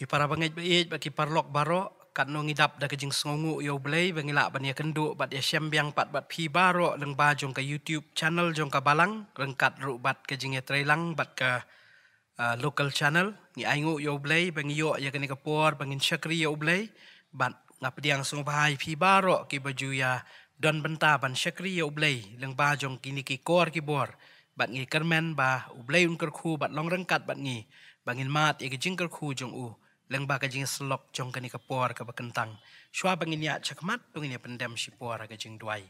Ki para bangit baik bagi parlok baro kat no ngidap da kejing sengungu yo belai bangila bania kendu bat ya syambiang pat bat pi baro leng jong ke YouTube channel jong ke balang rengkat ru bat kejing ya trailang bat ke local channel ni aingu yo belai bangi yo ya kene ke por bangin syakri yo belai bat ngap diang sung bahai pi baro ki baju ya don benta ban syakri yo belai leng bajong kini ki kor ki bor bat ngi kermen ba ublai unker khu bat long rengkat bat ngi bangin mat ya kejing ker khu jong u uh leng ba kajing slop chong kani ka puar ka bakentang shwa bang ini acha ya tung ini ya pendam si puar ka jing duai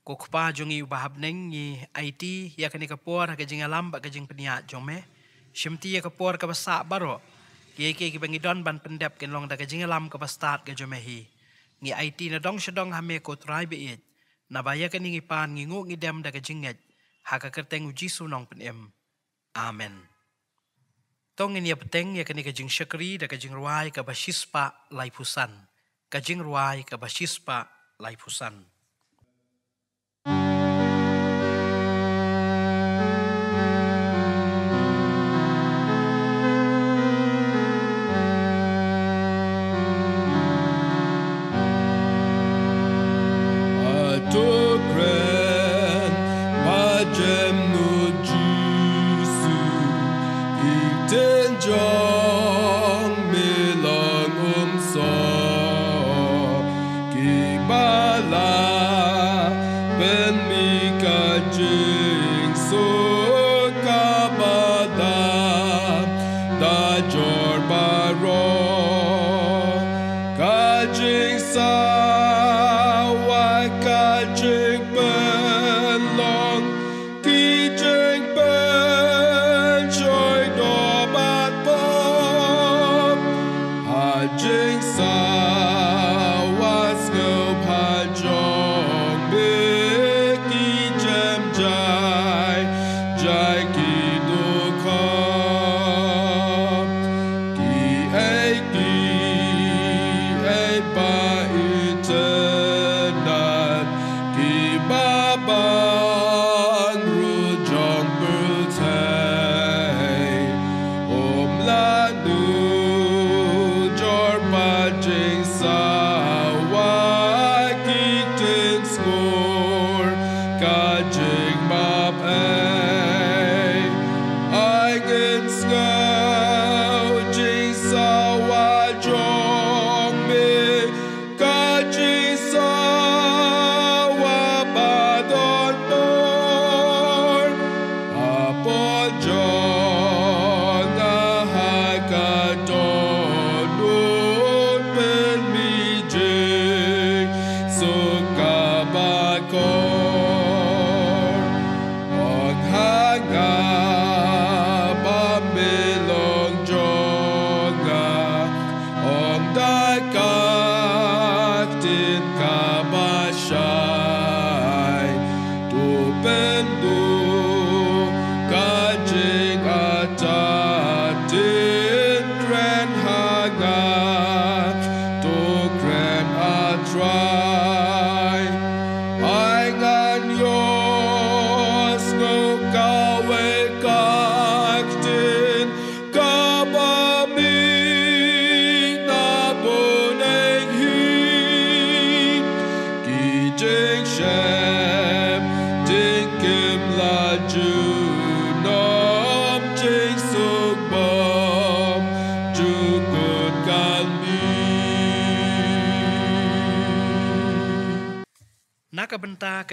ko khpa jong i bahab neng ya ni it ya kani ka puar ka jing alam ba kajing penia jong me shimti ya ka puar ka basa baro ke ke ki bangi don ban pendap ken long da kajing alam ka bastat ka jong me hi ni it na dong shadong ha me ko trai be it na ba ya kani ngi pan ngi ngu ngi dem da kajing ngat ha ka kerteng u jisu nong pen em amen tong ini peteng ya kini kajing syakri dan kajing ruai ke basispa laipusan. Kajing ruai ke basispa laipusan.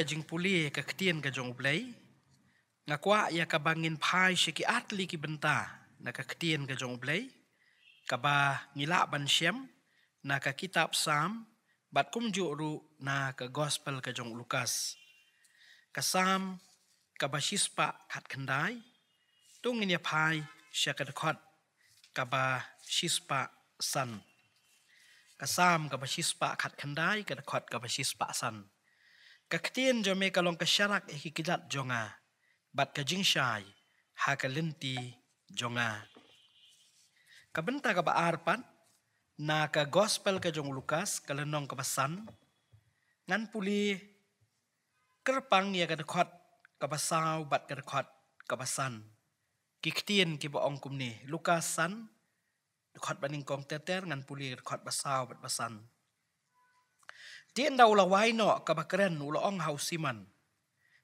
จิงปุลีกับเตีนกับจงเปลยนักว่าอยากกับบังเงินพายเชกิอัตลีกิบันตานักกับเตีนกับจงเปลยกับบางิลาบันเชมนักกับคิทับซัมบัดคุมจุรุนักกับกอสเปลกับจงลูกัสกับซัมกับบาชิสปะขัดขันได้ตุ้งเงินยาพายเชกัดขอดกับบาชิสปะซันกับซัมกับบาชิสปะขัดขันได้กับขอดกับบาชิสปะซัน kaktin jo me kalong ka syarak e kikidat jonga bat ka jingshai ha ka linti jonga ka benta ka ba arpan na ka gospel ka jong lukas kalenong ka pesan ngan puli kerpang ya ka dekot ka basau bat ka dekot ka pesan kiktin ki ba ong kum ni lukas dekot baning kong teter ngan puli dekot basau bat pesan เตียนดาวละไว้เนาะกับกระนูละอ่องเฮาซิมัน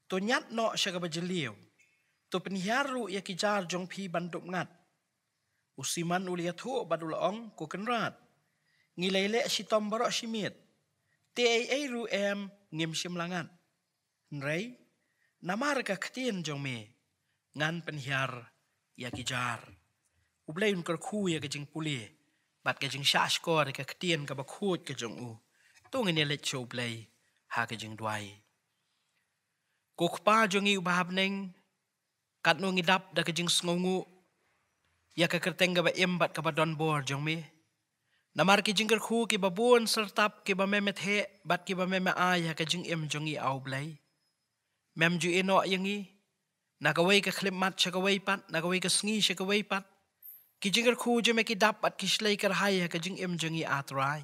ตัวยัดเนาะเชะกับเจลิวตัวเป็นฮารุยากิจารจงพีบันดุงัดอุซิมันอุลียทุบัดุละอ่องกุกันราดงีเลเละชิตอมบรอชิมิดเตเอเอรูเอมเงิมชิมลังันนไรนามาร์กัะเตียนจงเมงานเป็นฮารยากิจารอุบลยุนกระคู่ยากิจิงปุลีบัดกิจิงชาชกอร์กัะเตียนกับบะคูดกิจงอูตุงเนี่ยเลชโอเพลฮากจึงดวยกุกปาจงอิบาบเนงกัดนงอิดับดักจึงสงงูยากะกระเตงกับเอ็มบัดกับดอนบอร์จงมีนามาร์กิจึงกระคู่กิบบูนสตับกิบแม่เมทเฮบัดกิบแม่แม่อายฮากจึงเอ็มจงอิเอาเพลแมมจูเอโนยังงี้นากวัยกับคลิปมัดชะกวัยปัดนากวัยกับสงีชะกวัยปัดกิจึงกระคู่จะไม่กิดับบัดกิสเลยกระหายฮากจึงเอ็มจงอิอาตราย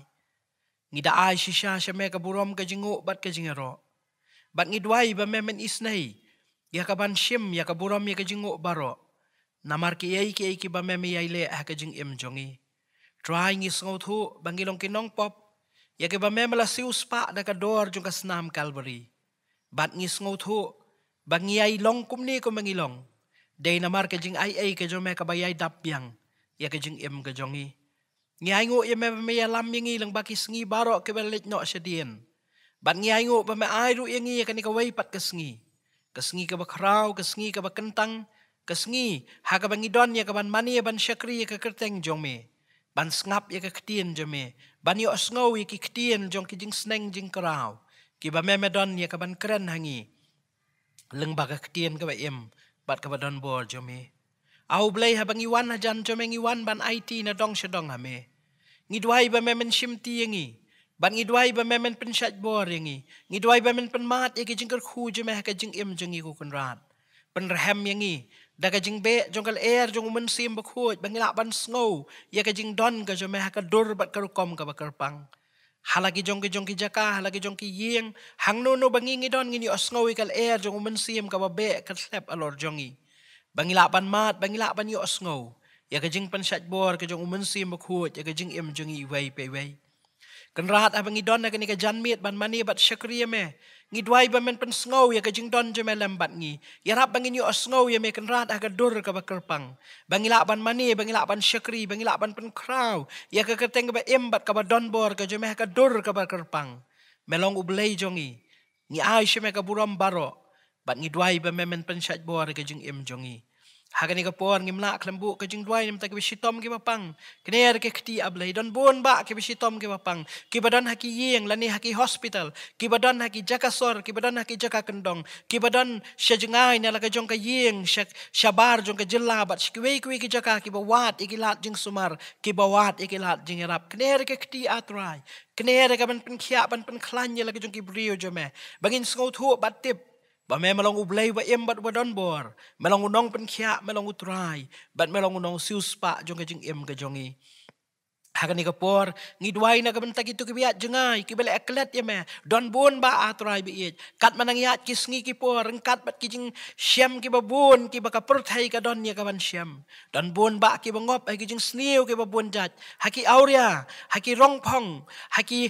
Ngida ai shisha shame ka buram ka jinguk bat ka jingero. Bat ngidwai ba memen isnai. Ya ka ban shim ya ka buram ya ka jinguk baro. Namar ki yai ki yai ki ba memi yai le ha ka jing im jongi. Trai ngi sengau thu bangilong ki nong pop. Ya ka ba memela siu spa da ka door jung ka senam kalbari. Bat ngi sengau thu bangi yai long kum ni ko mangilong. Dei namar ka jing ai ai ka jome ka ba yai dap yang. Ya ka jing im ka jongi. Ngi aingu ye me me la mingi lang baki sngi baro ke belit no sedien. Ban ngi aingu ba me airu ye ngi ke ni ka wei pat ke sngi. Ke sngi ke ba krau, ke sngi ke ba kentang, ke sngi ha ke bangi don ye ke ban mani ye ban syakri ye ke kerteng jong me. Ban snap ye ke ketien jong me. Ban yo sngau ye ke ketien jong ke jing sneng jing krau. Ki ba me me don ye ke ban kren hangi. Leng ba ke ketien ke ba im. Bat ke ba don bol jong me. เอาเบลฮะบางอีวันอะจารย์จอมเองอีวันบันไอทีนัดดองชะดองฮะเมงิดวายบันเม่มันชิมตียังงี้บันงิดวายบันเม่มันเป็นชัดบอร์ยังงี้งิดวายบันเม่มันเป็นมาดเอกจิงกระคูจะแมฮ่กะจิงเอ็มจึงงี้กูคนรานเป็นแฮมยังงี้ดักะจิงเบะจงกลเอร์จงมันซีมบักฮูดบังอีลาบันสโนว์ยะกะจิงดอนกะจอมแม่กะดูร์บัดกระคอมกับะกระปังฮาลากิจงกิจงกิจักาฮาลากิจงกิยิงหังโนโนบังงิงิดอนงินิอสโนวิกะเอร์จงมันซีมกะบะเบะกะแซบอลอร์จงงี bangi lapan mat, bangi lapan yuk sengau. Ya kajing pensyat bor, kajang umen sim bakut, ya kajing im jengi iwai pewai. Kan rahat ah bangi don, agani ya kajan mit, ban mani bat syakri ya meh. Ngi dwai bamen pen sengau, ya kajing don jame lembat ngi. Ya rap bangi yuk sengau, ya meh kan rahat ah gadur ke bakerpang. Bangi lapan mani, bangi lapan syakri, bangi lapan pen kraw. Ya kakateng ba im bat kaba don bor, kajame ha gadur ke bakerpang. Melong ublay jongi. Ngi ay syame kaburam barok. บัดงี้ด้วยบ่แม่นเป็นชัดบัวก็จึงเอ็มจงีหากนี่ก็ปอนงิมละคลัมบุก็จึงด้วยนําตะกิชิตอมกิบปังกเนรกิคติอับเลยดอนบนบะกิบชิตอมกิบปังกิบดอนฮักียิงละนี่ฮักีฮอสปิตอลกิบดอนฮักีจักาสอร์กิบดอนฮักีจักากันดองกิบดอนชะจงายเนละกะจงกะยิงชะชะบาร์จงกะจิลลาบัดชิกเวกวีกิจักากิบวาดอีกิลาดจึงสุมารกิบวาดอีกิลาดจึงรับกเนรกิคติอัตรายกเนรกะมันเป็นขยะมันเป็นคลั่นเนละกะจงกิบริโอจอมะบังินสโกทูบัดติบบ่แม่มาลองอุบเลยว่าเอ็มบัดว่าดอนบอร์มาลองอุนองเป็นเขียมาลองอุตรายบัดมาลองอุนองซิวสปะจงกจึงเอ็มกจงอีหากนี่ก็ปวดงิดไว้นะก็บันตะกี้ตุกี้ยัดจงไงกี่เบลเอกเลตยังแม่ดอนบุญบ้าอัตรายบีเอจกัดมันงี้ยัดกิสงี้กี่ปวดรังกัดบัดกิจึงเชียมกี่บะบุญกิบะกะปรุไทยกะดอนเนี่ยกะบันเชียมดอนบุญบ้กิบะงบไอกิจึงสเนียวกี่บะบุญจัดหากี่เอาเรียหากี่ร้องพองหากี่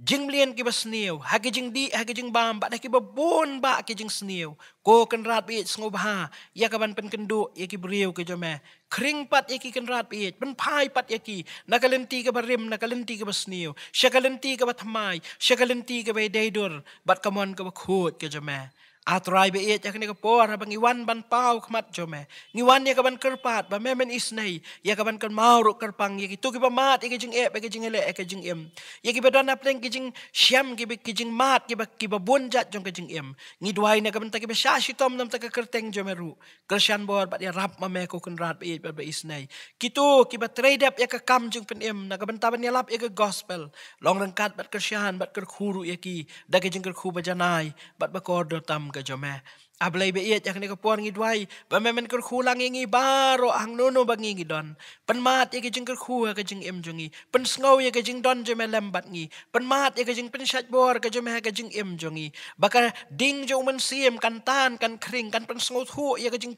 Jing lian ki basniu, hagi jing di, hagi jing bam, ba dah ki babun ba ki jing sniu. Ko ken rat pi sngob ha, ya ka ban pen kendu, ya ki briu ke jome. Eh. Kring pat ya ki ken rat pi, ben pai pat ya ki, na ka lenti ka barim, na ka lenti ka basniu. Sha ka lenti ka batmai, sha ka lenti ka bai daidur, bat kamon ka khut ke jome. Eh. อาตรายไปเอจากนี้ก็ปอระบังอีวันบันเป้าขมัดจอมแม่อีวันเนี่ยก็บันกระปาดบันแม่เป็นอิสเนยยากับันกันมาหรุกระปังยากิตุกิบมาดยากิจึงเอไปกิจึงเละเอกิจึงเอ็มยากิบดอนับเล่งกิจึงเชียมกิบกิจึงมาดกิบกิบบุญจัดจงกิจึงเอ็มงิดวายเนี่ยก็บันตะกิบชาชิตอมนำตะกิกระเตงจอมแม่รู้กระชันบอดบัดยารับมาแม่กูคนราดไปเอจแบบอิสเนยกิตุกิบเทรดเดบยากับคำจึงเป็นเอ็มนะก็บันตาบันยารับยากับกอสเปลลองรังคัดบัดกระชันบัดกระคูรุยากิดักกิจึงกระคูบจานายบัดบกอร์ดตัม个家咩？Ablay be iat ni kepuan ngi duai. Ba memen ker khulang ngi baro ang nono bang ngi don. Pen mat ke jeng ker khua ke jeng em jungi. Pen sngau ye ke don je me lembat ngi. Pen mat ke jeng pen syat bor ke jeng me ke jeng jungi. Ba ding jo men siem kan tan kan kering kan pen sngau thu ye ke jeng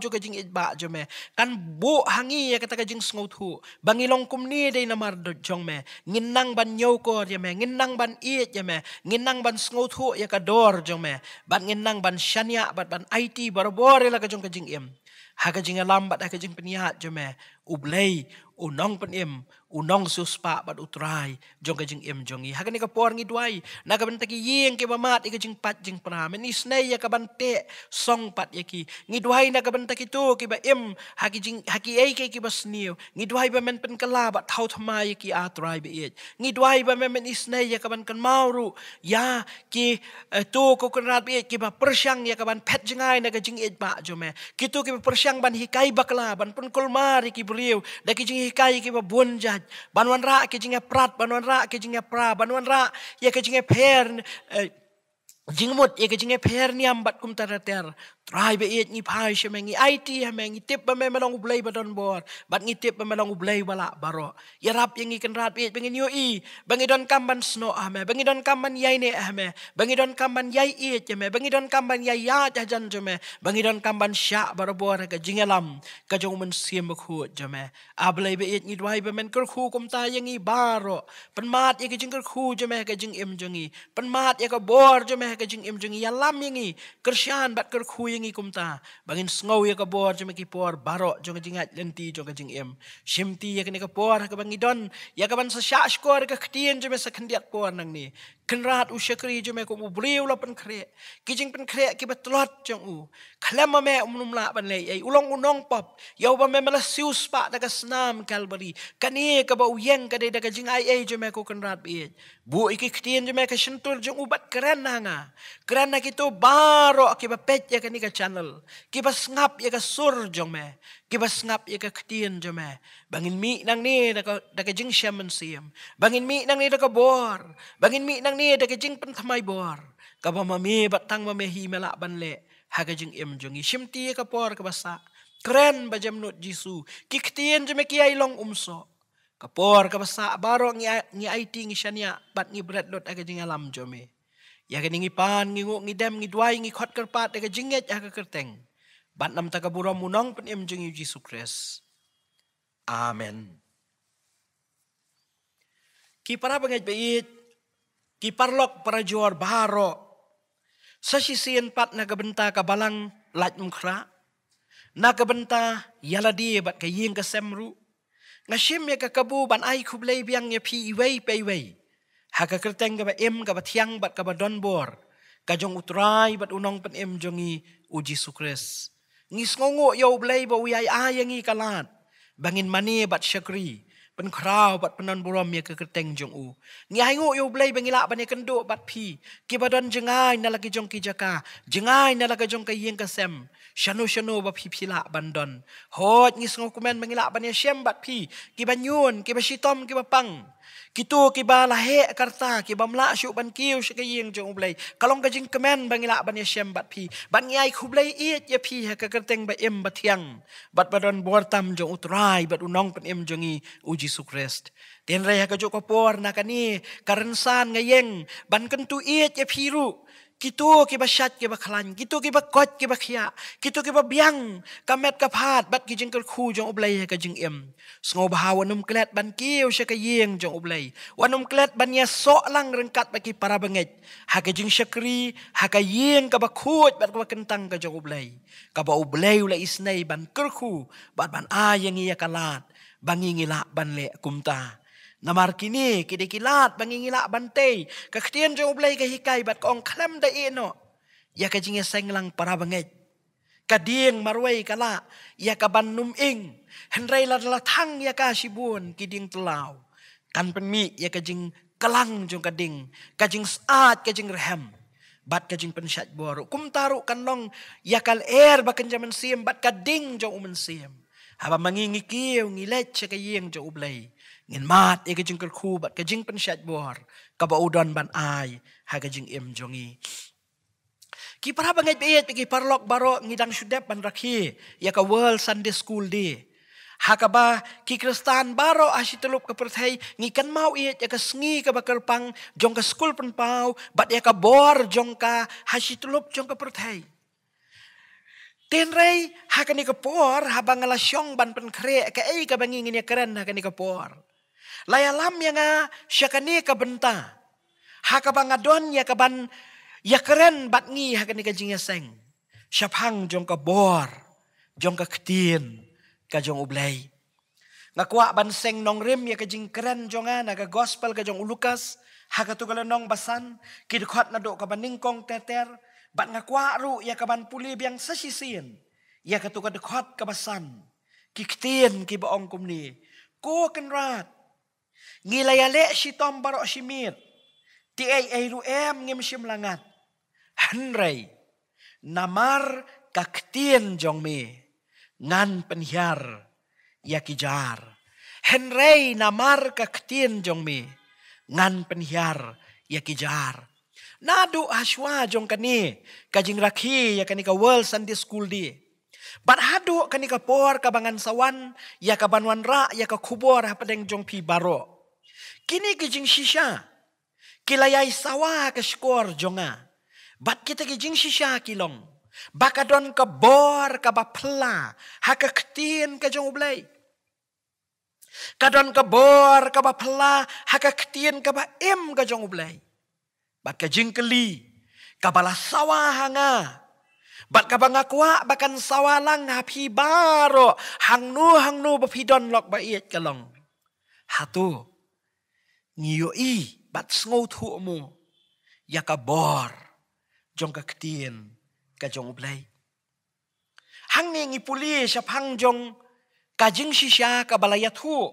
jo ke jeng it ba Kan bu hangi ye kata ke jeng sngau thu. Bangi long kum ni dei na mar do jong me. Ngin nang ban nyau kor ye me. Ngin nang ban iat ye me. Ngin nang ban sngau thu ye dor jo me. Ban ngin nang ban shania ya peniak bat ban IT barobor la kajong kajing em. Ha kajing lam bat ha kajing peniak jeme. Eh. Ublei unong pen em unong sus pa bat utrai jong ka jing im jong i ha ni ka por ngi dwai na ka bentaki yeng ke mamat ka jing pat jing pra men is nei ya ka te song pat ya ki ngi duai na ka bentaki tu ki ba im ha ki jing ha ki ai ke ki bas niu ngi duai ba men pen kala ba thau thama ya ki a trai be it ngi duai ba men men is nei ya ka ban kan mau ru ya ki e, tu ko kan rat be ki ba persyang ya ka ban pet jing ai na ka jing it ba jo me ki tu ki persyang ban hi kai ba kala ban pun kolmari ya ki buliu da ki jing hi kai ki ba bun ja บันวันระเกจิงเงปรัดบันวันระเกจิงเงปราบันวันระเยเกจิงเงเพรนยิงหมดเยเกจิงเงเพรเนียมบัดคุมตาเตอร์ Try be et ni pai she mengi IT ha ya mengi tip be melong blai badon board, bat ngi tip be melong blai bala baro ya rap yang ikan rap et bengi yo i bengi don kamban sno ha me bengi don kamban yai ne ha me bengi don kamban yai i et ya me bengi don kamban yai ya ja jan jo me bengi don kamban sha baro bor ya ka jingelam ka jong men siem ah, be khu jo me a blai be et ngi dwai be men kur khu kum ta yang i baro pen mat ye ka jing kur khu jo me ka jing em jo ngi pen mat ye ka bor jo me ka jing em jo ngi ya lam yang i kersian bat kur khu yang ikum ta bangin sngau ya kabor cuma puar, barok, baro jong jingat lenti jong kajing em shimti ya kini kabor ka bangi ya kaban sa syak skor ka ketien cuma ya sa kendiak nang ni lah kan rat u shakri jo me ko u bleu la pan kre ki jing pan kre ki betlot jong u khlema me umnum la ban le ai ulong u nong pop yo ba me mala siu spa da ka snam kalbari kani ka ba u yeng ka de da ka jing ai ai jo me ko kan rat bi bu iki ktien jo me ka shintul jong u bat kran na nga kran na ki to baro ki ba pet ya ka ni ka channel ki ba ngap ya ka sur jong me gibasngap iya ka ketien jome. Eh. Bangin mi nang ni da ka da jing siam siam. Bangin mi nang ni da ka bor. Bangin mi nang ni da ka jing pentamai bor. Ka ba mami batang mami hi melak ban le. Ha ka jing iam jong. Isim ti ka por ka basa. Keren ba jam nut jisu. Ki ketien jome ki ai long umso. Ka por ka basa baro ngi ngi ai ti ngi shania ya, bat ngi bret lot aga ha jing alam jome. Ya ka ningi pan ngi ngi dem ngi duai ngi khot kerpat aga ha jinget aga ha kerteng. ka บัดนำตะกบุรมุน้องเป็นเอ็มจึงอยู่ยิสุคริสอาเมนกี่ปราบงเงยไปอีกกี่ปารลกประจวรบาโรสชิเซียนปัดนากบันตากบาลังหลัดมุคระนากบันตายาลาดีบัดกยิงกับเซมรุงาชิมเมกับกบูบันไอคุบเลยเบียงเงียพีอีเวไปเวหากกระเตงกับเอ็มกับเทียงบัดกับดอนบอร์กจงอุตรายบัดอุนองเป็นเอ็มจงีอุจิสุคริส์ Nisongo sngongo yo blai bo wi ai kalat. Bangin mani bat syakri. Pen kraw bat penan buram mi ke keteng jong u. Ngi ai ngo yo blai bangila bani kendo bat pi. Ki badon jengai nalaki jong ki jaka. Jengai nalaki jong ka yeng ka sem. Shano shano ba pi pila bandon. Hot nisongo sngo kumen bangila bani sem bat pi. Ki banyun ki ba shitom ki ba kita kiba lahe karta kiba mla syu ban kiu syu ke yeng jong ublai. Kalong ka jing kemen bang ila ban yesem bat pi. Ban ngai khublai iet ye pi ha kerteng ba em bat yang. Bat badan bor tam jong utrai bat unong pen em jongi uji sukrest. Tien ray ha ka jok kopor ni karensan ngai yeng ban kentu iet ye pi ru. Kitu kiba syat kiba khalan, kitu kiba kot kiba khia, kitu kiba biang, kamet ka pat, bat ki jeng kerku jeng ublay ka jeng im. Sengau baha wanum kelet ban kiw syak ka yeng jeng ublay. Wanum kelet ban ya sok lang rengkat baki para bengit. Haka jeng syakri, haka yeng ka bakut bat kwa kentang ka jeng ublay. Ka ba ublay ula isnay ban kerku, bat ban ayang iya kalat, bangi ngilak ban lek kumtah namar kini kidi kilat bangi bangingilak bantai ka ketian jo belai ka hikai bat kong klem da ino ya ka jingi senglang para bangai ka dieng marwai kala ya ka bannum ing hendrai la la thang ya ka sibun kiding telau kan penmi ya ka jing kelang jo ka ka jing saat ka jing rehem bat ka jing pensyat boru kum taru kan long ya kal air er ba kan jaman siem bat kading ding jo umen siem aba mangingi kiu ngilet cha ka yeng jo ublai เงินมาดเอกจิงกระคูบัดกจิงเป็นเชดบัวกับอุดรบันอายหากจิงเอ็มจงีกี่พระบังเอิญไปเอ็ดไปกี่พาร์ล็อกบารองิดังชุดเด็บบันรักีอยากกับเวิลด์ซันเดย์สคูลดีหากบ่ากี่คริสตานบารออาชิตลุกกับประเทศงี้กันมาวิ่งอยากกับสงีกับกระปังจงกับสคูลเป็นเป้าบัดอยากกับบัวจงกับฮาชิตลุกจงกับประเทศ Tin rei hakani ke por habang ala syong ban pen kre ke ai ka bangi ngini keren hakani ke por layalam yang a ah, syakani ka benta hak abang adon ya ka ban ya keren bat ngi hak ni kancing ya seng syapang jong ka bor jong ka ketin ka jong ublai ngakua ban seng nong rim ya kancing keren jong a ah, na gospel ka jong ulukas hak tu kala nong basan kid khat na do ka ban ningkong teter bat ngakua ru ya ka ban puli biang sasisin ya ke tu ka de khat ka basan kiktien ki ba ong kum ni ko kenrat rat ngilayale si tom baro si mir. Ti ay ay ruem ngim si mlangat. Hanray, namar kaktien jong mi, ngan penhiar jar. Hanray, namar kaktien jong mi, ngan penhiar jar. Nadu aswa jong kani, kajing rakhi ya kani ka world Sunday school di. Bat hadu kani ka por kabangan sawan, ya kabanwan ra, ya ka ha hapadeng jong pi baro. Kini kijing shisha. Kilayai sawa ke skor jonga. Bat kita kijing shisha kilong. Bakadon ke bor ke bapla. Haka ketin ke jong ublay. Kadon ke bor ke bapla. Haka ketin ke ba im ke jong ublay. Bat ke jing keli. Kabala sawa hanga. Bat ka banga kwa bakan sawa lang hapi baro. Hangnu hangnu bapidon lok baiet kalong. Hatu. Hatu. Nyo i, bat sngout hu mo, ya ka bor, jong ka ktien, ka jong blay. Hang ni ngi puli, sap hang jong, ka jing si siya ka balayat hu,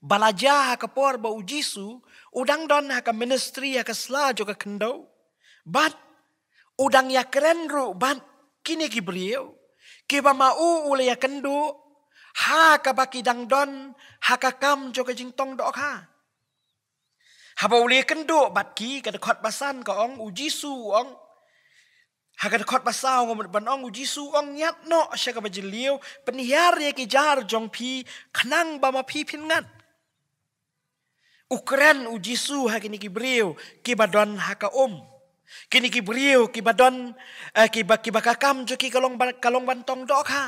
balaja ha ka por ba ujisu, udang don ha ka ministry ha ka sla jong ka kendaw, bat, udang ya keren ru, bat, kini ki beliau, kiba mau ule ya kendu, ha ka baki dang don, ha ka kam jong ka jing tong dok Ha. Ha bau le kendo bat ki ka de khot basan ka ong u jisu ong. Ha ka de khot basau ngom ban ong u jisu ong nyat no sha ka bajil liu pen yar ye ki jar jong pi khnang ba ma pi pin ngat. Ukran u jisu ha ki ni ki breu ki badon ha ka om. Um. Kini ki breu ki badon eh, ki ba ki ba ka kam jo ki kalong ban kalong ban tong dok ha.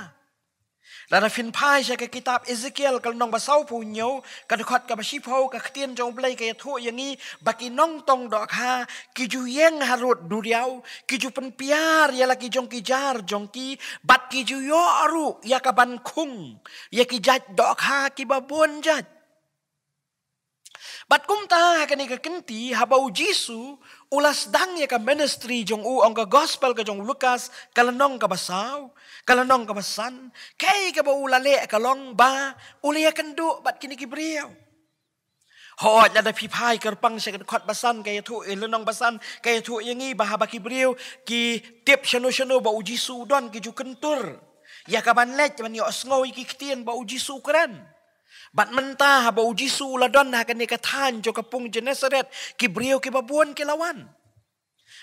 ลลนาฟินพายใช้กับกิตาบเอเซเคียลกับน้องบาเซาผู้เนียวกับขัดกับบาชิพากับเตียนจงเปลยกับทั่วอย่างนี้บักิน้องตองดอกฮากิจูเยงฮารุดดูเดียวกิจูเป็นพิยาร์ยาลกิจงกิจาร์จงกีบัดกิจูยอรุยากับบันคุงยากิจัดดอกฮากิบบุนจัด Bat kum ta ha kenti habau Jisu ulas dang ya ka ministry jong u angka gospel ka jong Lukas kalenong ka basau kalenong ka basan kai ka ba ulale ka long ba ulia ya kendu bat kini kibriau ho ya da pipai ka pang sekat khot basan ka yatu elenong eh, basan kay ya tu yangi ba ha kibriau ki tip shano shano ba u Jisu don ki ju kentur ya ka ban lech ban yo ngoi ki ktien ba u Jisu kran บัดมันตาหาบูจิสูละดอนนากันเนกท่านจกปุงเจเนสเรตกิบเรียวกิบบวนกิลาวัน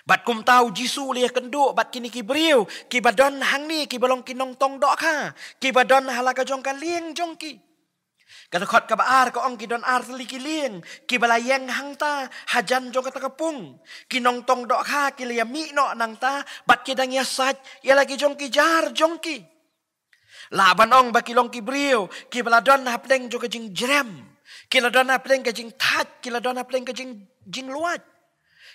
บัดกุมตาจิสูเลียกันดูบัดกินกิบเรียวกิบดอนหังนี่กิบลองกินองตองดอกค่ะกิบดอนฮาลากะจงกะเลียงจงกิกะตะคดกะบอาร์กะองกิดอนอาร์ลิกิเลียงกิบลายแยงหังตาหาจันจงกะตะกะปุงกินองตองดอกค่ะกิเลียมีเนาะนังตาบัดกิดังยาสัจยาลากิจงกิจารจงกิ Laban ong baki long ki briu, ki baladon na pleng joga jing jrem, ki ladon na pleng ka jing tat, ki ladon na pleng ka jing luat.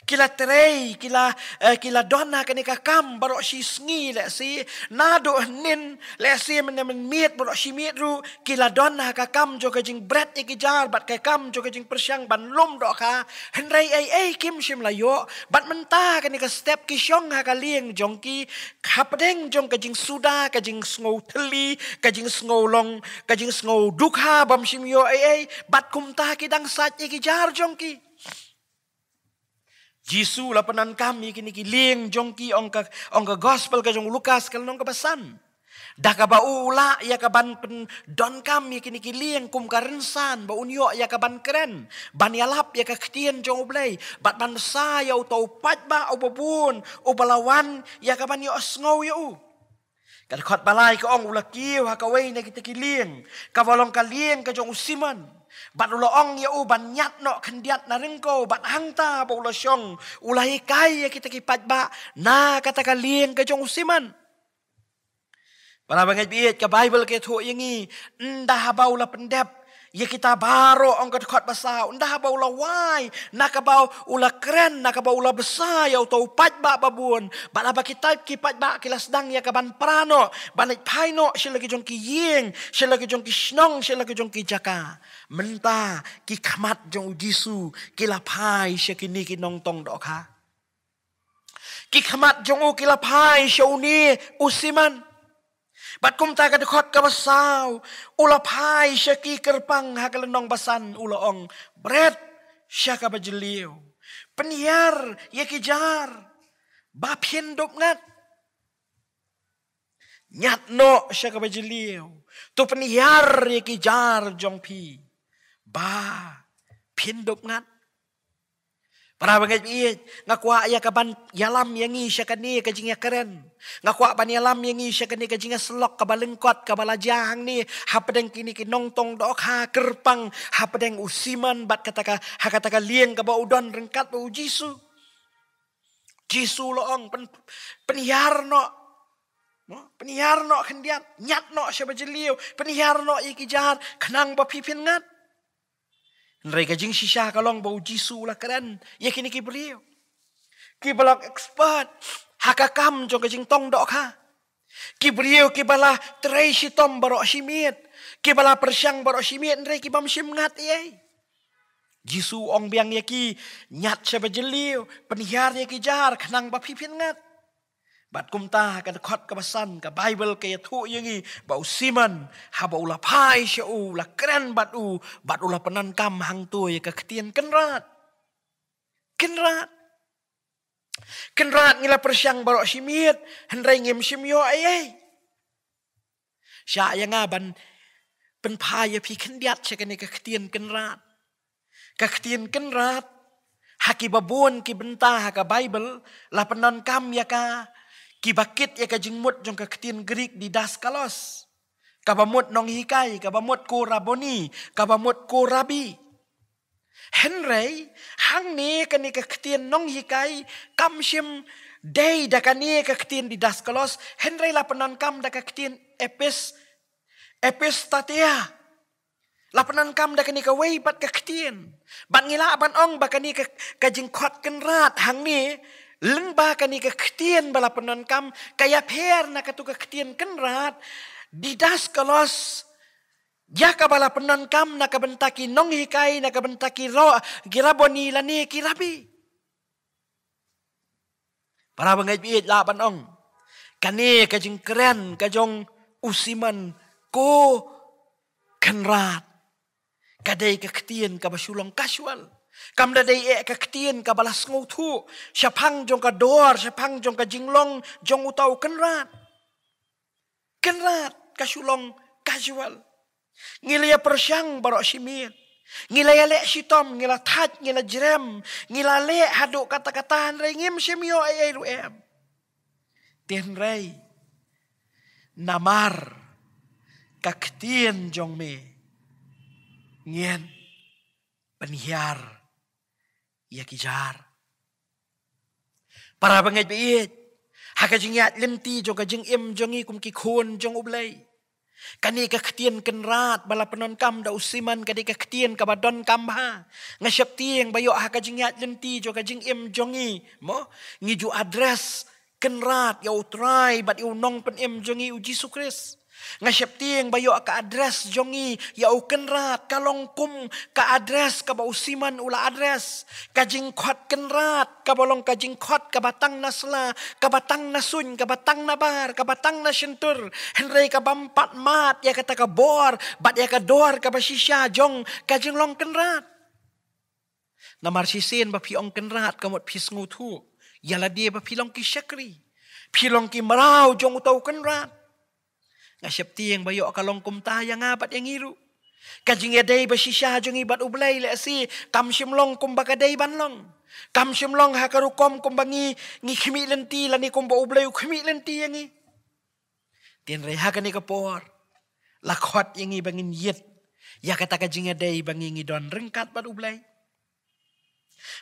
Kila terai, kila eh, kila dona kini kakam baru si sengi lek si nado nin lek si menemen miet baru si miet ru kila dona kakam jo jing bread iki jar bat kakam jo jing persiang ban lom dok ha hendai ai ai kim sim layo bat mentah kene ke step ki syong ha kaliang jongki deng jong kajing suda kajing sngou teli kajing sngou long kajing sngou dukha bam sim yo ai ai bat kumta kidang sat iki jar jongki Jisu lapanan kami kini kiling jongki ongka ongka gospel ke jong Lukas kalau nongka pesan. Dah kaba ula ya kaban pen don kami kini kiling kum karensan ba unyo ya kaban keren ban yalap ya kaktian jong ublay bat ban sa ya utau pat ba ubabun ubalawan ya kaban yo asngau ya Kalau kot balai ke ong ulakiu hakawai na kita kiling kawalong kaliang ke jong usiman. บัดลอองยาอูบัญญัติเนาะขันเดียดนารึงโกบัดหังตาบุลชงอุไลไกยกิตกิปัจบะนากะตะกะเลียงกะจงซิมันปะนาบังเอจบีเอจกะไบเบิลเกทุอย่างงี้อันดาบาวละปันเด็บ Ya kita baru angkat kuat besar. Undah bau ula wai. Nak bau ula keren. Nak bau ula besar. Ya utau upaj ba babun. Bala ba kita ki paj ba. Kila sedang ya kaban perano. Banik paino. Si lagi jongki ying. Si lagi jongki senong. Si lagi jongki jaka. Menta. Ki kamat jong ujisu. Kila pai. Si kini ki nongtong doka. Ha. Ki kamat jong u kila pai. Si uni usiman. Usiman. บัดกุมตากระคอดกระบะซาวอุลภายชกีกระปังหากระนองบาสันอุลอองเบรดชากระบะเจลิวปัญญาเยกิจารบาเพียนดบงัดญาตโนชากระบะเจลิวตุปัญญาเยกิจารจงพีบาเพียนดบงัด Para bangai bi ngakwa ya kaban yalam yang i syakani kajingnya keren. Ngakwa ban yalam yang i syakani kajingnya selok kabalengkot kabalajang ni hapadeng kini ki nongtong dok ha kerpang hapadeng usiman bat kataka ha kataka lieng kaba udon rengkat ba ujisu. Jisu loong pen penyar no penyar no kendian nyat no iki jahat kenang ba pipin ngat. Nereka jing sisa kalong bau jisu lah keren. Ya kini ki beliau. Ki balak expert. Haka kam jong jing tong dok ha. Ki beliau ki balah terai si tom barok simit. Ki balah persyang barok simit. Nereka ki bam sim ngat ye. Jisu ong biang ya ki. Nyat sebe jeliu. Penihar ya ki jahar. Kenang bapipin ngat. Bat kumta ka khot ka basan ka Bible ka yatu yingi ba usiman ha ba ula pai sha u la kren bat u bat ula penan kam hang tu ye ka ketian kenrat kenrat kenrat ngila persyang barok simit hendrai ngim simyo ai ai sha ya nga ban pen pai ye pi kendiat che ka ketian kenrat ka ketian kenrat Haki babun ki bentah ha ka Bible, lapenan kam ya ka, Kibakit ya kajing mut jong kaketin gerik di das kalos. Kabamut nong hikai, kabamut ko raboni, kabamut ko rabi. Henry, hang ni kani kaketin nong hikai, kamsim day dakani kaketin di das kalos. Henry la penan kam dakaketin epis, epis tatia. La penan kam dakani kawai pat kaketin. Bat ngila aban ong bakani kot kenrat hang ni ลึงบากันนี่ก็เตียนบลาปนนกรรมกายเพรนะกตุกเตียนกันราดดิดัสกลอสยากบลาปนนกรรมนะกบันตากีน้องฮิกายนะกบันตากีรอกิราบนีละเนกิราบีพระบังเอิญลาบันองกันนี่กจึงแกรนกจงอุซิมันโกกันราดกะได้กเตียนกับชูลองกัชวล์กำเดเอกเตียนกับบลัสงูทูชะพังจงกระดอร์ชะพังจงกระจิงลงจงอุตากันราดกันราดกชุลงกาจวลงิลยาประชังบรอชิมีงิลยาเลชิตอมงิลาทัดงิลาจเรมงิลาเลฮัดุกัตกะตานไรงิมเชมิโอไอไอรูเอมเตียนไรนามารกักเตียนจงเมเงียนปัญญา ya kijar. Para bangay biit, haka jing yat limti joga jing im jongi kum kikun jong ublay. Kani ka ketian ken rat bala penon kam da usiman kani ka ketian ka badon kam ha. Nga syap tiang bayo haka jing limti joga jing im jongi mo ngiju address ken rat ya utrai bat iu nong pen im jongi uji sukris. Kris. Nga syepting bayo ka address jongi ya ukenra kalongkum ka address ka bausiman ula address ka jingkhat kenrat ka bolong ka jingkhat ka batang nasla ka batang nasun ka batang nabar ka batang nasentur henrei ka bampat mat ya kata ka bor bat ya ka dor ka basisha jong ka jinglong kenrat na marsisin ba piong kenrat ka mot pisngu thu ya la dia ba pilong ki syakri pilong ki marau jong utau kenrat Nga siap ti yang bayok kalongkum tayang apat yang iru. Kajing ya day basisya hajung ibat ublay si Kam simlong kumbaga day banlong. Kam simlong hakarukom kumbangi ngi kimi lenti lani kumba ublay u kimi lenti yang i. Tien reha kani kapor. Lakot yang i bangin yit. Ya kata kajing ya day bangi ngi don rengkat bat ublay.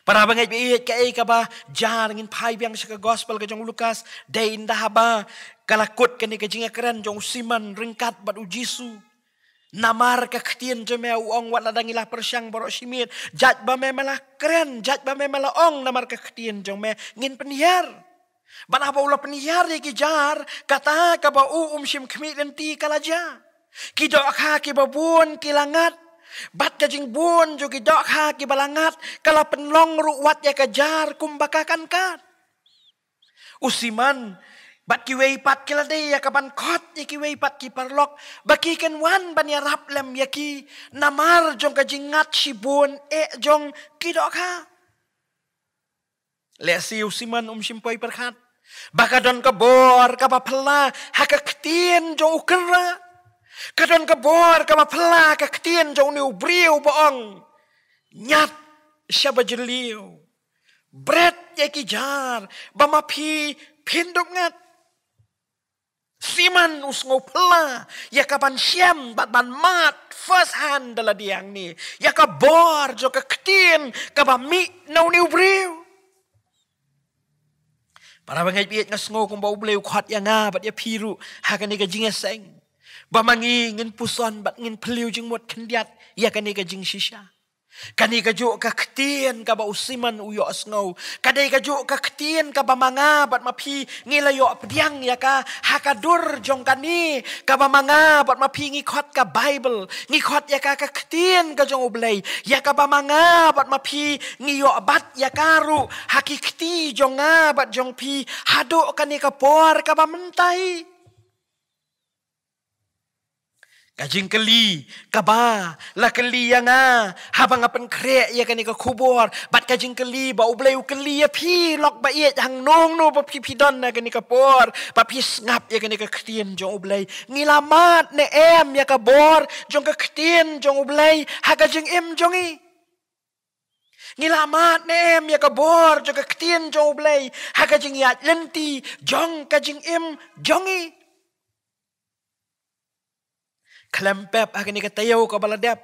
Para bangai bi ka e ka ba jar ngin biang sa gospel kajang jong lukas day indah ba kalakot ka ni kajinga keren jong siman ringkat bat ujisu namar ka ketien me uong wat ladang ilah persyang borok simit jat ba me malah keren jat ba me malah ong namar ka ketien jong me ngin penyiar bat apa ulah penyiar ya kijar kata ka ba u um sim kemi lenti kalaja kidok ha ki babun kilangat Bat kajing bun juga dok ha ki balangat ha kala penlong ruwat ya kajar kumbakakan kan. Usiman บัดกีเวปัดกิลเดียกบันคอดยกีเวปัดกีปรลอกบักีกันวันบันยารับแลมยากีนามารจงกะจิงัดชิบูนเอจงกีดอกฮะเลซิวซิมันอุมชิมปอยประคัดบักกดอนกะบอร์กะบะพลาฮักกตีนจงอุกระกะดอนกะบอร์กะบะพลากะกตีนจงนิวบริวบองนัดชาบจิลิวเบรดยกีจาร์บะมาพีพินดุงัด Siman us ngau pela. Ya kapan ban siam bat ban mat. First hand dalam dia ni. Ya ka bor jo ka ketin. Ka mi nau ni brew. Para bangai piet ngas ngau kong ba ubriu. Kuat ya bat ya piru. Hakan ni ka eseng. Ya bama mangi ngin puson bat ngin peliu jing muat kendiat. Ya ka ni ka jing Kani kajuk ka ketien ka ba usiman uyo asngau. Kadai kajuk ka ketien ka ba manga bat mapi ngila yo pediang ya ka hakadur jong kani ka ba manga bat mapi ngi khot ka bible ngi khot ya ka ka ketien ka jong ublei ya ka ba manga bat mapi ngi yo bat ya karu hakikti jong nga bat jong pi hadok kani ka por ka ba mentai. Kajing keli, kaba, la keli yang a, ah. habang apa kreat, ya kan ika kubor, bat kajing keli, ba ublayu keli ya pi, lok ba iya jang nong no ba pi pi don na kan ika por, ba pi ngap ya kan ika ketien jong ublay, ngilamat ne em ya ka bor, jong ka ketien jong ublay, ha kajing em jong i. Ngilamat ne em ya bor, jong ka ketien jong ublay, ha gajing ya lenti, jong gajing em jong Klempep hari ni kata yau ka baladep.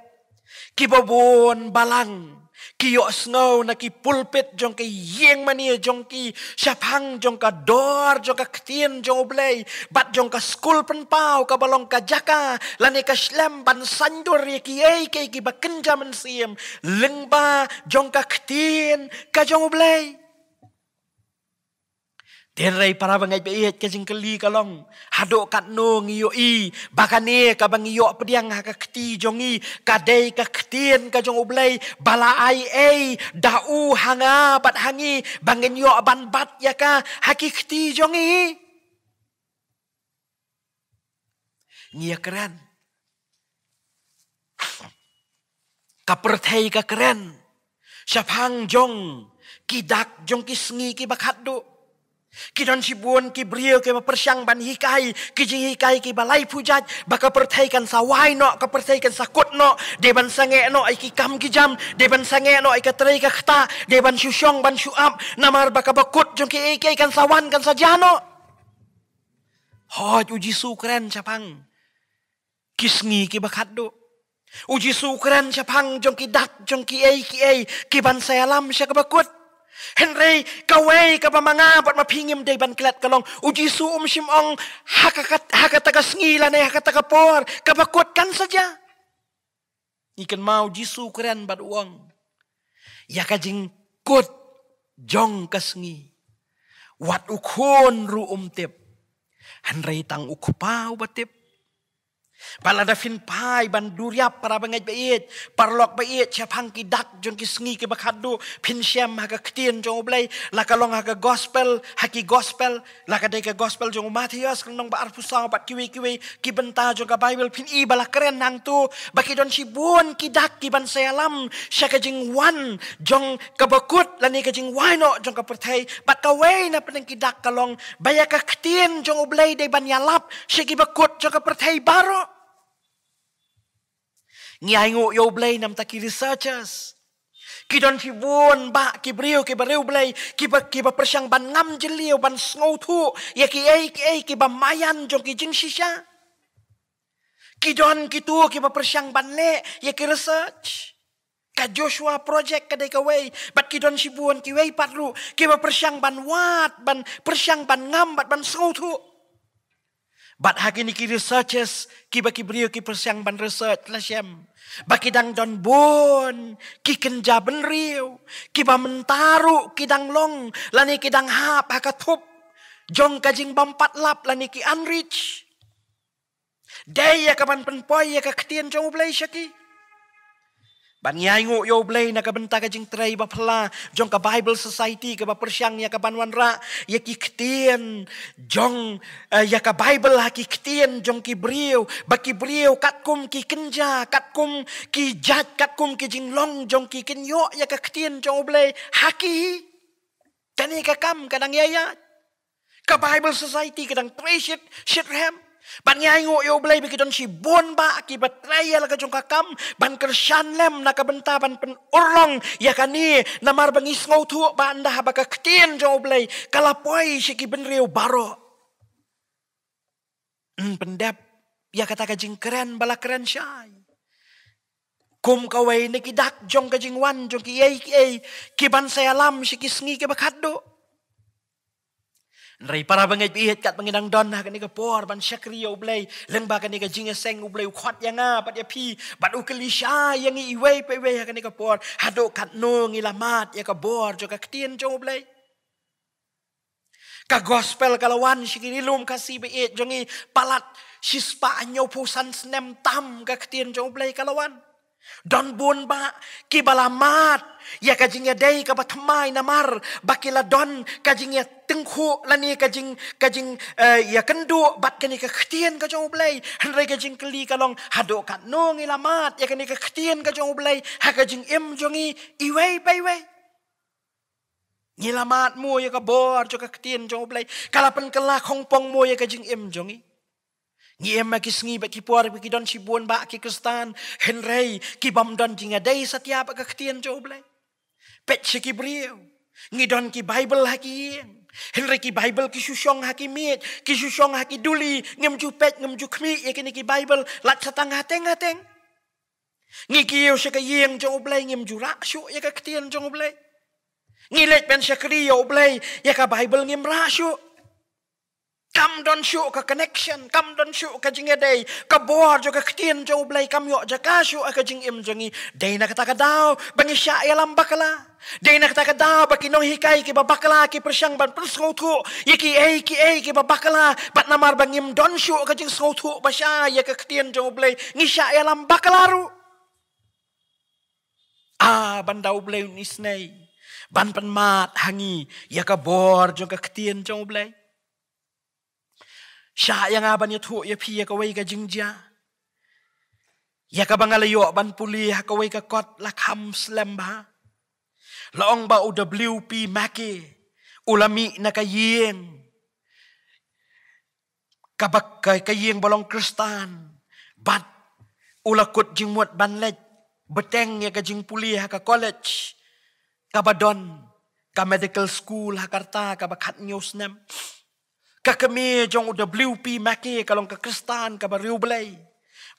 Ki balang. Ki yo snow na ki pulpit jong ki yeng mani jong ki syapang jong ka dor jong ka ktien jong oblei bat jong ka skul pen pau ka balong ka jaka lani ka slem ban sandur ye ki ei ki ki ba kenja lengba jong ka ktien ka jong oblei Terai para bangai beit ke sing keli kalong. Hadok kat no ngiyo i. Bahkan ni e ka bang iyo pediang ha ka keti jongi. Kadai ka ketin ka jong ublay. Bala ai ei. Da'u hanga bat hangi. Bang iyo ban bat ya ka. Haki keti jongi. Ngiya keren. Ka perthai ka keren. Siapang jong. Kidak jong kisngi ki bakat duk. กินนชิบวนกิเบียวกิมาประชังบันฮิกายกิจิฮิกายกิบาลายผู้จัดบักเปรเทยกันสาวายเนาะกับเปรเทยกันสะกดเนาะเดบันสังเงเนาะไอกิกรรมกิจำเดบันสังเงเนาะไอกะเตรกะขตาเดบันชิชองบันชิอับนามารบักบกุดจงกิเอกกันสาวันกันสะจานเนาะฮอดอุจิสูเครนชะพังกิสงีกิบักัดดูอุจิสูเครนชะพังจงกิดักจงกิเอกกิเอกกิบันแซลัมชะกบกุด Henry kawai ka ba pat mapingim ma ban klat kalong u Jesus um shim ong hakakat hakata ka sngila nei hakata ka por ka ba kan saja ikan mau Jesus keren bat uang ya ka jing kuat jong ka sngi wat ukon ru um tip Henry tang ukpau batip. Pala da fin pai ban duriap para bangai baiet, parlok baiet cha pang ki dak jong ki sngi ki bakhadu, pin syam ha ka ktien jong ublai, la ka long ha ka gospel, ha ki gospel, la ka dai ka gospel jong Matthias kan nong ba arfu sa ba kiwi kiwi, ki benta jong ka bible pin i bala keren nang tu, ba ki don si bun ki dak ki ban selam, sya ka jing wan jong ka bakut la ni ka jing waino jong ka pertai, ba ka wei na pening ki dak ka long, ba ya ka ktien jong ublai dai ban yalap, sya ki bakut jong ka pertai baro. Ngi aingu yo blay nam taki researchers. Ki don ki won ba ki brio ki ba reu blay ki ba ki ba persang ban ngam jeliu ban snow thu ya ki ai ki ai ki ba mayan jo ki jing shisha. Ki don ki tu ki ba persang ban le ya ki research. Ka Joshua project ka deka way bat ki don si buon ki way patru ki ba persang ban wat ban persang ban ngam bat ban snow thu. Bat hari ni ki researches, ki baki beliau ki persiang ban research lah siam. Baki dang don bun, ki kenja ben riu, ki mentaru ki dang long, lani ki dang hap haka tup. Jong kajing bampat lap lani ki unreach. Daya kapan penpoi, ya ka ya jong ublai syaki. Banyak yo blay na nak ka jing tray ba pala jong ka Bible Society ka ba persyang ya ka banwan ra ya ki ktien jong eh, ya ke Bible ha ki ktien jong ki brio ba ki brio kat kum ki kenja kat kum ki jat kat kum ki long jong ki kenyo ya ka ktien jong blay haki tani ka kam kadang yaya ke Bible Society kadang tray shit shit Ban nga ingo yo blay bi kidon si bon ba ki betraya la kajong kakam ban kersan lem na kabenta ban pen urlong ya kani na mar bangis ngau tu ba anda ha baka ketien jo blay kalapoi si ki ben riu baro. Hmm, pendep ya kata kajing keren bala keren syai. Kum kawai ni ki dak jong kajing wan jong ki yei ki ki ban saya lam si ki sengi ki bakaduk. Rai para bangai pihit kat pengenang donna kan ka por ban syakri ublay, blai lengba kan ka jinga seng u blai khwat yang a ah, pat ya pi bat ukelisha kelisha yang i wei pe wei kan ha ka por hado kat no ngi ya ka por jo ka ktien jo blai ka gospel ka lawan syakri lum ka si jo ngi palat sispa anyo pusan snem tam ka ktien jo blai ka ดอนบุญบะกีบาลามาดยากะจิงเงได้กับทําไมนามารบักกีลาดอนกะจิงเงตึงคูละนี่กะจิงกะจิงเอ่อยากันดูบัดกะนี่กะขเตียนกะจงอุบเลยฮันไรกะจิงกลีกะลองฮัดโอกะนงอิลามาดยากะนี่กะขเตียนกะจงอุบเลยฮักกะจิงเอ็มจงอีอีเวไปเวยิลามาดมวยกะบอร์จกะขเตียนจงอุบเลยกะลาเป็นกะลาคงปองมวยกะจิงเอ็มจงอี Ngi emma ki sngi ba ki puar ki don chi buon ba ki kistan hen ki bam don jinga dei satya ba ka ktien jo ble. Pet chi ki brio. Ni don ki bible ha ki yen. Hen rei ki bible ki shu shong ha ki miet, ki shu shong ha ki duli, ngem ju pet ngem ju kmi ye ki ni ki bible lat satang ha teng ha teng. Ni ki yo shi ka yen jo ble ngem ju ra shu ye ka ktien jo ble. Ni let ben shakri yo ble ye bible ngem ka bible ngem ra shu kam don shu ka connection kam don shu ka jinge dei ka bo jo ka ktien jo blai kam yo ja ka shu ka jing im jingi Day na kata ka dao bangi sha ya lam bakla dei na kata ka dao ba ki no hi ki ba bakla ki persiang ban pras ko thu ki ei ki ei ki ba bakla pat namar mar bangim don shu ka jing so thu ba sha ya ka ktin jo blai ni sha ya lam bakla ru Ah bandau blai ni snei ban pan mat hangi ya ka bor jo ka ktien jo blai Siya yang aban niya tuwa ya piya kaway ka jingja. Ya, ya ka bang alayo ban puli ha kaway ka kot lakham slam ba. Laong ba wp maki ulami na kayiyeng. Kabak kay kayiyeng balong kristan. Bat ulakot jingmuat ban let. Beteng ya ka jing puli ha ya ka college. Kabadon ka medical school ha karta kabakat news nam kakame jong pi maki kalong ka kristan ka bariu blai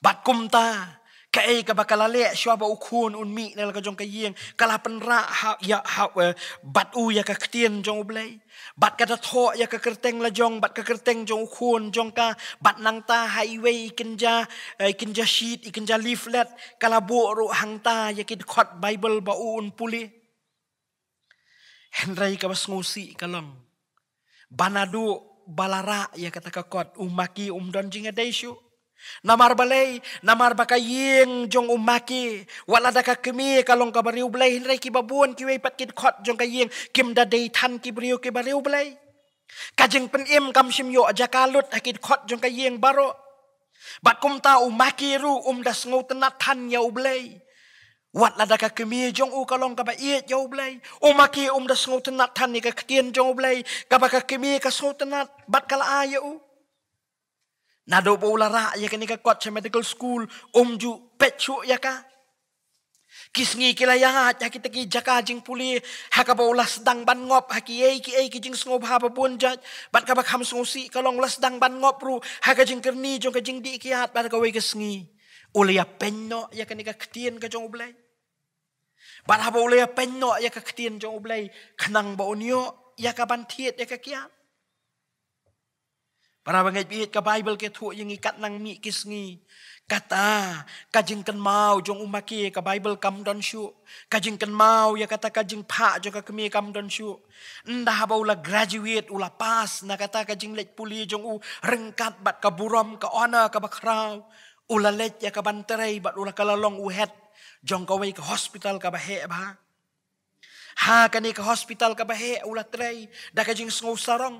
bat kumta ka ai ka bakala le shwa ba ukhun un mi nel ka jong ka yeng kala penra ha ya ha eh, bat u ya ka ktien jong blai bat ka tho ya ka kerteng la jong bat ka kerteng jong ukhun jong ka bat nang ta highway ha kinja eh, kinja sheet kinja leaflet kala bu ro hang ta ya kit khot bible ba u un puli hendrai ka bas kalong banadu balara ya kata kakot umaki umdon jinga deishu namar balai namar baka ying jong umaki walada ka kemi kalong ka bariu balai hinrai ki babuan ki wei pat kot jong ka ying kim da dei tan ki bariu ki bariu balai kajing pen im kam sim yo aja kalut akit ha kot jong ka ying baro bat kumta umaki ru umdas ngau tenat tan ya ublai Wat la daka kemi jong u kalong kaba iye jo blai. U maki um da sngu tenat tan ni ka ketien jong u blai. Kaba ka kemi ka sngu tenat bat kala aya u. Na do bo la ra ya kani ka kot medical school. Um ju pet chu ya ka. Kis ngi kila ya hat ya kita ki jaka jing puli. Ha ka bo ula sedang ban ngop. Ha ki ki ei ki jing sngu bha pa buon jat. Bat kaba kham sngu si kalong ula sedang ban ngop ru. Ha ka jing kerni jong ka jing di ki hat. Bat ka wai ka sngi. Uli penyok ya kani ka ketien ka jong u Bạn hà bầu lê bên nọ yà kà tiền trong ụp ya Khả năng bầu nhớ yà kà bàn thiệt yà kà kia Bạn hà bà ngay kis nghi Kà ta mau trong ụm kì Bible bài bèl kâm đoàn mau ya kata ta pak jing phạ cho kà kìm kâm đoàn xu graduate ulah pass Nà kà ta kà jing lệch bù lì trong ụ rừng kát bạc kà bù rom kà honor kà Ula lệch yà kà bàn tere ula kà lòng ụ jong kawai ke hospital ka bahe ba ha kani ke hospital ka bahe ulah trai da ka jing sngou sarong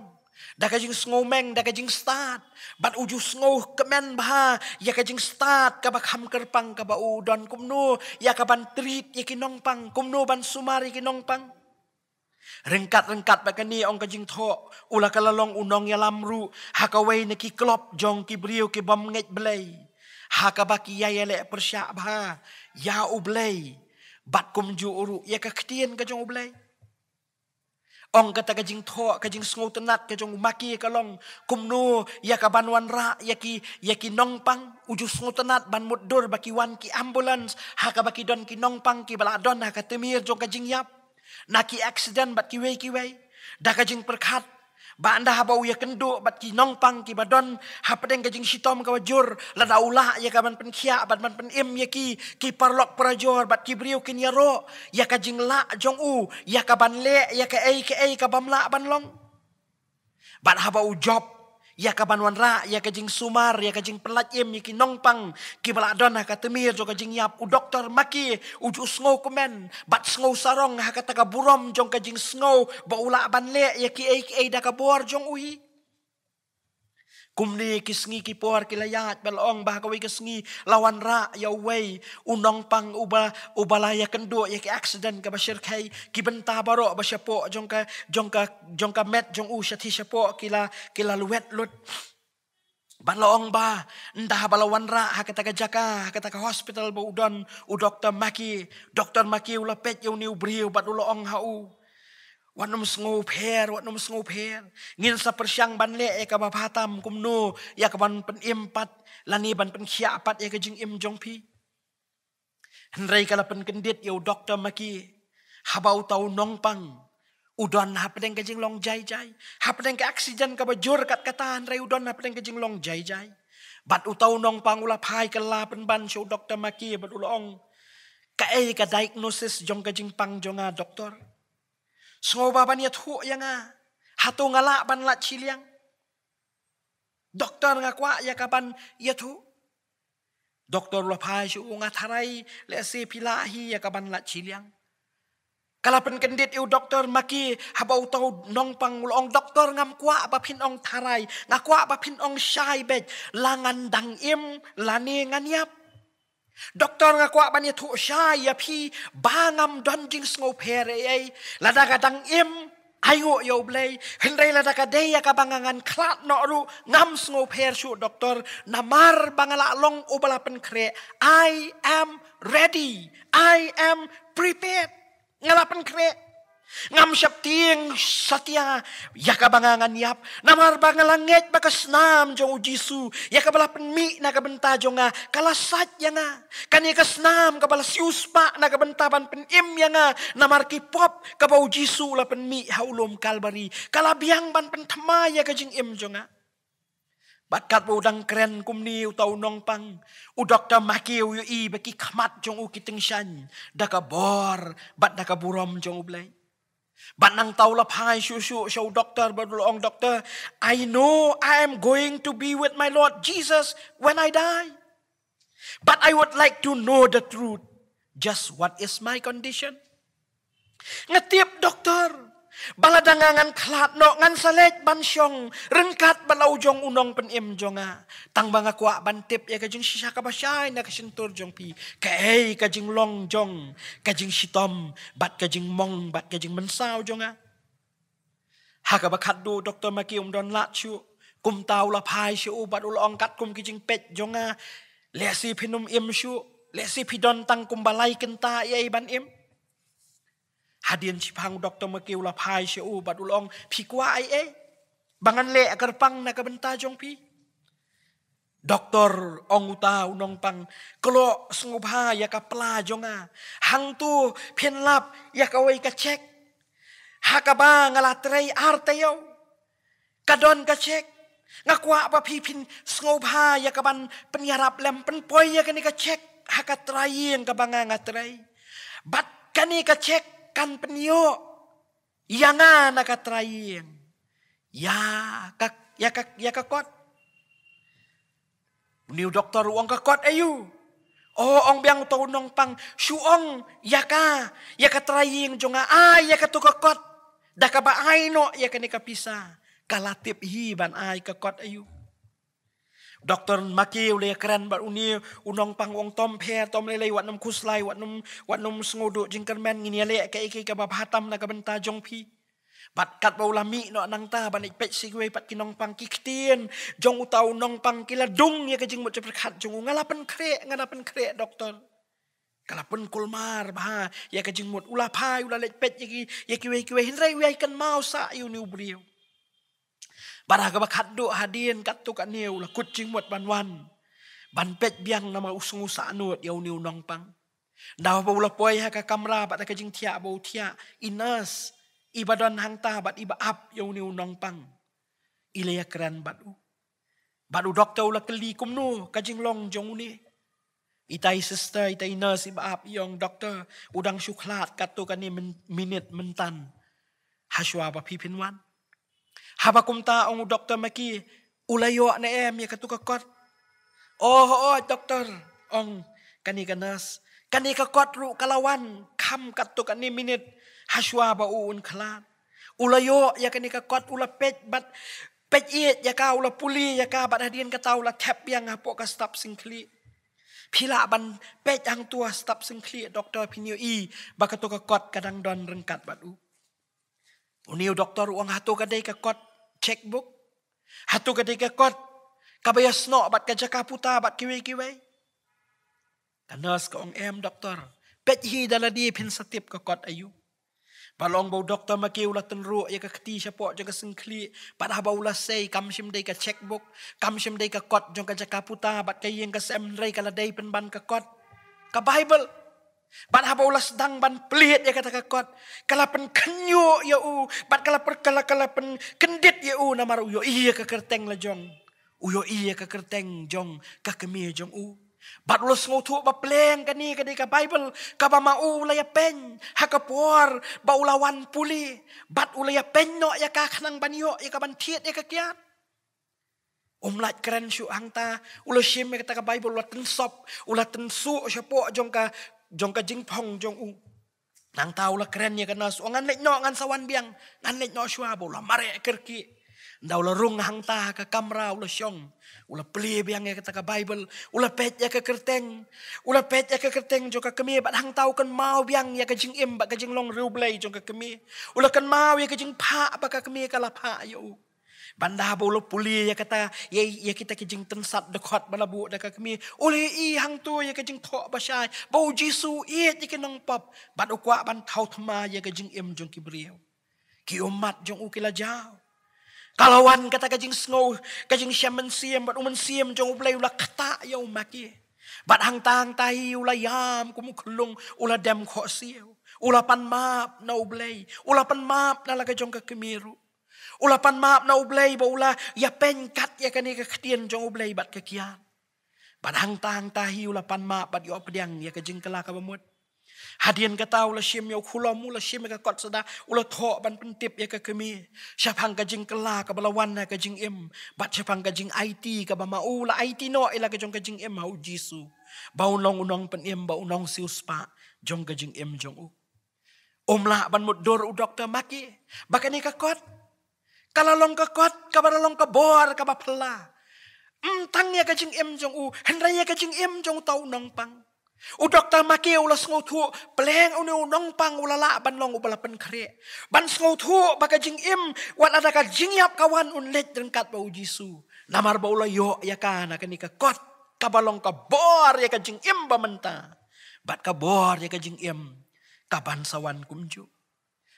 da ka jing sngou meng da ka jing start bat uju sngou kemen ba ya ka jing start ka bakham kerpang ka ba udon kumnu ya ka ban trit ya ki nong pang kumnu ban sumari ki nong pang Rengkat-rengkat pada ni orang kajing tok. Ulah kalalong unong ya lamru. Hakawai ni ki klop jong ki beriw ki bom ngek belay. Hakabaki ya ya lek persyak bahar ya ublay, bat kum ju uru ya ka ktien ka jong ublei ong kata ka jing tho ka jing sngou tenat ka jong maki ka long kum nu ya ka ban wan ra ya ki ya ki nong pang uju sngou tenat ban mut dur baki wan ki ambulans, ha ka baki don ki nong pang ki bala don ha ka temir jong ka jing yap na ki accident bat ki wei ki wei da ka jing perkhat Ba anda habau ya kendo bat ki nong pang ki badon ha pedeng ka jing sitom ka wajur la daula ya ka man penkia bat man pen im ya ki ki parlok prajor bat ki brio kin ya ro ya ka jing la jong u ya ka ban le ya ka ai ka ai ka bam la ban long bat habau job Ya ka banuan ra, ya kajing sumar, ya kajing pelat im, ya ki nongpang, ki bala adon haka temir, jong ka yap, u doktor maki, u ju sengau kumen, bat snow sarong, haka taka burom, jong ka jing ba ula aban le, ya ki eik eida ka bor, jong uhi. กุมนีกิสงีกิปวรกิลยาตเปลองบาควิกิสงีลาวันระยาเวอุนองปังอุบาอุบาลายกันดวยกิอักซิเดนกับบัชเชไคกิบันตาบารอบัชโปจงกะจงกะจงกะเมตจงอูชะทิชโปกิลากิลาลเวตลุดบาลองบาอันดาบาลวันระฮักตะกะจักะฮักตะกะฮอสพิตอลบูดอนอุด็อกเตอร์มักกี้ด็อกเตอร์มักกี้อุลาเปตยูนิวบริวบาดุลองฮาอูวันนุ่มสงูเพรวันนุ่มสงูเพรงินสะเปรียงบันเลเอกบพาตามกุมโนอยากบันเป็นเอ็มปัดลานีบันเป็นเขียปัดเอกจึงเอ็มจงพีฮันไรกะละเป็นกันเด็ดเอวด็อกเตอร์มากี้ฮับเอาเตาน้องปังอุดรหับเป็นกันจึงลองใจใจหับเป็นกันอักซิเจนกับจุรกัดกระตาฮันไรอุดรหับเป็นกันจึงลองใจใจบัดอุเตาน้องปังอุลาพายกะลาเป็นบันโชว์ด็อกเตอร์มากี้บัดอุลองกะเอกะไดโนซิสจงกะจึงปังจงอาด็อกเตอร์ Soba ban yat ho yanga. Hato ngala ban la chiliang. Doktor ngakwa yakaban yat ho. Doktor lo pai shu nga tharai le se pilahi yakaban la chiliang. Kala pen kendit iu doktor maki haba utau nong pang ulong doktor ngam kwa ba pin ong tharai ngakwa ba pin ong shai bet langan dang im lani nganyap. yap. Doktor ngaku kwa bani thu sha ya phi ba ngam don jing sngo phere dang im ayu ngo yo blai hen rei la da ya ka bangangan khlat ngam snow phere shu doktor na bangalak long ubala pen i am ready i am prepared ngalapan krek Ngam siyap ting satya, yakabangangan yap, Namar nga langit, bakas nam jong u jisu, yakabalapan mi na kabenta jong nga, kalasat ya nga, kanikas nam kabalas yuspa na kabentaban pen im ya nga, namarki pop kabau jisu la penmi. haulom kalbari, kalabiang ban pen tamaya kajing im jong nga. Bakat udang keren kumni utau nong pang. U dokter maki uyu i baki kamat jong u kiteng shan. Daka bor, bat daka buram jong u blay. But nang tau la show doctor doctor. I know I am going to be with my Lord Jesus when I die. But I would like to know the truth. Just what is my condition? บังละดังงันคลาดเนาะงันเสลกบันชงรังกัดบัลาจงอุนงเป็นเอ็มจงะตั้งบังกวะบันเทปยากจึงชิชากบชายนักชินตุรจงพีแก่กจึงลองจงกจึงชิตอมบัดกจึงมองบัดกจึงมันเศร้าจงะหากบัคัดดูดรมากิอมดอนละชูกุมตาละพายชูบัดอุลองกัดกุมกจึงเป็ดจงะเลสีพินุมเอ็มชูเลสีพิดอนตั้งกุมบาลัยกันตาเอไอบันเอ็มฮาเดียนชิพังดอกตอร์มากิวลาพายเชอูบัดอุลองพีกว่าไอเอบังันเละกระปังนะกระบันตาจงพีดอกตอร์องอุตาอุนองปังกลอสงบหายากะปลาจงอาหังตูเพียนลับอยากเอาไว้กะเช็คหากบ้างลาตรอาร์เตยวกะดอนกะเช็คงักว่าปะพีพินสงบหายากะบันเป็นยารับแหลมเป็นปอยยากะนี่กะเช็คหากะตรายยงกะบังงางะตรบัดกะนี่กะเช็ค kan penio yang anak terakhir ya kak ya kak ya kak kot new doktor uang kak kot ayu eh, oh ong biang tau nong pang shu ong ya ka ya kak jonga ay ya kak kak kot dah kaba ay no ya kak ni kapisa kalatip hi ban ay kak kot ayu eh, ดรมากิวเลียกรันบัดอุนีอุนองปังวงตอมเพตอมเลเลยวัดนมคุสไลวัดนมวัดนมสงดุจิงกันแมนงินเนเลกะอีกีกับบาตัมนะกับเป็นตาจงพีบัดกัดบาลามิเนาะนังตาบันิเปชิกเวปัดกินองปังกิกเตียนจงอุตาวนองปังกิละดุงเนี่ยกะจิงมุจะประคัดจงงาลาเป็นเครงาลาเป็นเครดอรกลับเป็นกลมารบ้าอยากจึงหมดอุลาพายอุลาเล็กเป็ดยากิยากิเวกิเวเห็นไรเวกันเมาสะอยู่นิวเบรียว Barah ke bakat duk kat tu kat ni kucing buat banwan. Ban pet biang nama usung-usa anut ya uni undang pang. Dah apa ulah poi ha ka kamra bat ka bau tia inas ibadan hang ta bat iba ap ya uni undang pang. Ile ya keran bat u. doktor ulah keli nu ka long jong uni. Itai sister, itai nurse, iba ap yang doktor udang syuklat kat tu kan ni mentan. Hasyu apa pipin wan. ฮับกุมตาองคด็อกเตอร์มากี้อุลยโยในเอมีกระตุกกอดโอ้โหด็อกเตอร์องคกันนีกันนัสกันนีกระกอดรุกลาวันคำกัะตุกันนี้มินิทฮัชวาบอูนคลาดอุลยโยยากันนีกระกอดอุลเปจบัดเปจเอียดยากาอุลปุลียากาบัดฮดียนกระเตาละแทบยังฮะปกกสตับสิงคลีพิลาบันเปจยังตัวสตับสิงคลีด็อกเตอร์พินิโออีบักกระตุกกรอดกระดังดอนรังกัดบัดอูอุนิวด็อกเตอร์อุงฮัตุกัดได้กระกอด checkbook. Hatu ketika kot, kabaya snok bat kerja kaputa bat kiwi kiwi. Kanas ke orang em doktor. Pet hi dalam dia pin setiap ke kot ayu. Balong bau doktor maki ula tenruk ya ke keti siapa jaga sengkli. Padah bau ula say kam sim day ke checkbook. Kam sim day ke kot jangka jaka puta bat kaya yang ke sem day kala day pen ban ke kot. Ke Bible. Ban haba ulas sedang ban pelit ya kata kakot. Kalapan kenyo ya u. Ban kalapan kala kalapan kendit ya u. nama uyo iya ke kerteng la jong. Uyo iya ke kerteng jong. Ke kemia jong u. Bat ulas ngutuk ba peleng ke ni ke di ke Bible. Ka ba u ulaya pen. Ha ke puar ba ulawan puli. Bat ulaya pen no ya ka kanang ban yo. Ya ka ban tiat ya ke kiat. Umlat keren syuk hangta. Ulo shim ya kata ke Bible. Ulo tensop. Ulo tensu. Ulo shapok jong ka jong ka jing phong jong u nang tau la kren ye kana so ngan lek no ngan sawan biang ngan lek nyok shwa bo la mare kerki ndau la rung hang ta ka kamra ula syong. ula pli biang ye kata ka bible ula pet ye ka kerteng ula pet ye ka kerteng jong ka kemi bat hang tau kan mau biang ye ka jing im bat ka jing long ru blai jong ka kemi ula kan mau ye ka jing pha ba ka kemi ka la pha yo u Bandar bulu pulih ya kata ya ya kita kijing tensat dekat buat dekat kami oleh i hang tu ya kijing tok basai bau jisu i ya ke nang pop ban ukwa ban tau tema ya kijing im jong kibriau ki umat jong ukila jau kalawan kata kijing snow kijing shaman siam ban umen siam jong ublay ulak kata ya umaki ban hang tang tai ulai yam kumu kelung ulai dem kau siau Ulapan map na ublay. Ulapan map na laga jong kakimiru. kemiru. Ula pan maap na ublay ba ula ya penkat ya kani ka ketian jong ublay bat ka kiat. Badang tang tahi ula pan maap bat yo pediang ya ka jengkela ka bamut. Hadian ka tau la shim yo kulom ula shim ka kot sada ula tho ban pentip ya ka kemi. Syapang ka jengkela ka balawan na ka jeng im. Bat syapang ka jeng IT ka bama oh, ula IT no ila ka jong ka jeng im hau jisu. Ba unong unong pen im ba unong siuspa jong ka jeng im jong u. Umlah ban mut dor u doktor maki. Bakani ka kot. Bakani ka kot kalau long kekuat, kabar long kebor, kabar pela. Mtangnya mm, kajing em jong u, hendraya kajing em jong tau nong pang. U doktor maki ulas ngutu, peleng unu nong pang ulala ban long ubala pen kere. Ban ngutu baka jing em, wat ada kajing yap kawan un let dengkat bau jisu. Namar bau la yo ya kan akan ika kot, kabar long kebor ya kajing em ba menta. Bat kebor ya kajing em, kaban sawan kumjuk.